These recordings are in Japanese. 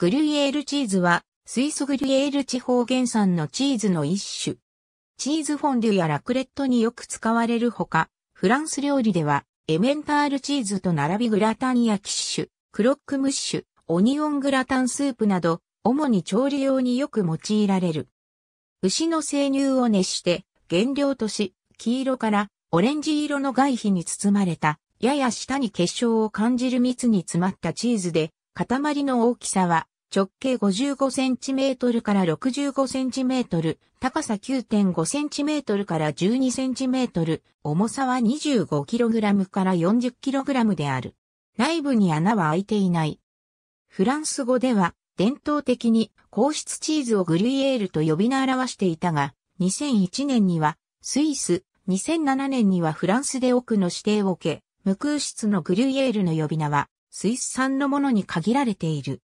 グリュイエールチーズは、スイスグリュイエール地方原産のチーズの一種。チーズフォンデュやラクレットによく使われるほか、フランス料理では、エメンタールチーズと並びグラタンやキッシュ、クロックムッシュ、オニオングラタンスープなど、主に調理用によく用いられる。牛の生乳を熱して、原料とし、黄色からオレンジ色の外皮に包まれた、やや下に結晶を感じる蜜に詰まったチーズで、塊の大きさは直径 55cm から 65cm、高さ 9.5cm から 12cm、重さは 25kg から 40kg である。内部に穴は開いていない。フランス語では伝統的に硬質チーズをグリュイエールと呼び名表していたが、2001年にはスイス、2007年にはフランスで奥の指定を受け、無空室のグリュイエールの呼び名はスイス産のものに限られている。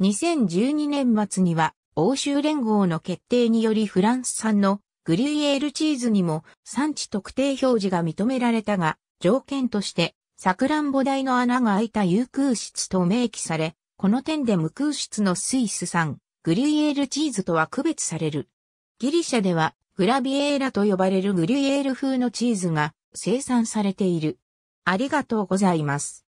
2012年末には欧州連合の決定によりフランス産のグリュイエールチーズにも産地特定表示が認められたが、条件として、サクランボ台の穴が開いた有空室と明記され、この点で無空室のスイス産、グリュイエールチーズとは区別される。ギリシャでは、グラビエーラと呼ばれるグリュイエール風のチーズが生産されている。ありがとうございます。